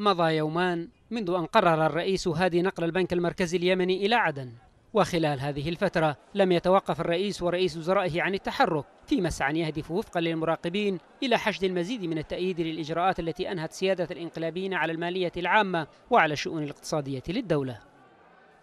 مضى يومان منذ أن قرر الرئيس هادي نقل البنك المركزي اليمني إلى عدن وخلال هذه الفترة لم يتوقف الرئيس ورئيس وزرائه عن التحرك في مسعى يهدف وفقا للمراقبين إلى حشد المزيد من التأييد للإجراءات التي أنهت سيادة الإنقلابيين على المالية العامة وعلى الشؤون الاقتصادية للدولة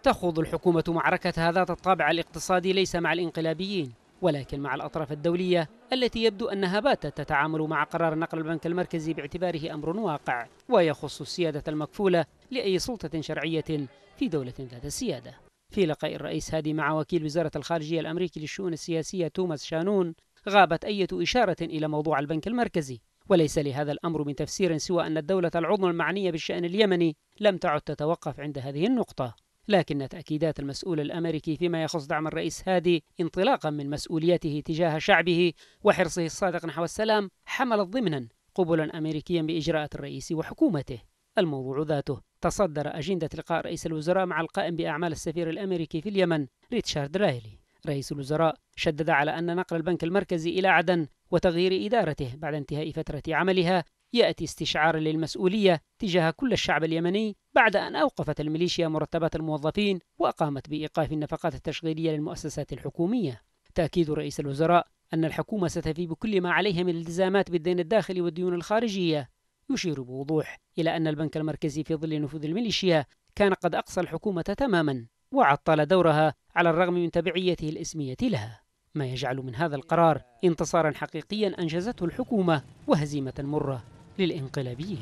تخوض الحكومة معركتها ذات الطابع الاقتصادي ليس مع الإنقلابيين ولكن مع الأطراف الدولية التي يبدو أنها باتت تتعامل مع قرار نقل البنك المركزي باعتباره أمر واقع ويخص السيادة المكفولة لأي سلطة شرعية في دولة ذات السيادة في لقاء الرئيس هادي مع وكيل وزارة الخارجية الأمريكي للشؤون السياسية توماس شانون غابت أي إشارة إلى موضوع البنك المركزي وليس لهذا الأمر من تفسير سوى أن الدولة العظمى المعنية بالشأن اليمني لم تعد تتوقف عند هذه النقطة لكن تأكيدات المسؤول الأمريكي فيما يخص دعم الرئيس هادي انطلاقا من مسؤوليته تجاه شعبه وحرصه الصادق نحو السلام حملت ضمنا قبلا أمريكيا بإجراءات الرئيس وحكومته الموضوع ذاته تصدر أجندة لقاء رئيس الوزراء مع القائم بأعمال السفير الأمريكي في اليمن ريتشارد رايلي رئيس الوزراء شدد على أن نقل البنك المركزي إلى عدن وتغيير إدارته بعد انتهاء فترة عملها يأتي استشعار للمسؤولية تجاه كل الشعب اليمني بعد أن أوقفت الميليشيا مرتبات الموظفين وأقامت بإيقاف النفقات التشغيلية للمؤسسات الحكومية. تأكيد رئيس الوزراء أن الحكومة ستفي بكل ما عليها من التزامات بالدين الداخلي والديون الخارجية يشير بوضوح إلى أن البنك المركزي في ظل نفوذ الميليشيا كان قد أقصى الحكومة تماما وعطل دورها على الرغم من تبعيته الاسمية لها ما يجعل من هذا القرار انتصارا حقيقيا أنجزته الحكومة وهزيمة مرة للانقلابيين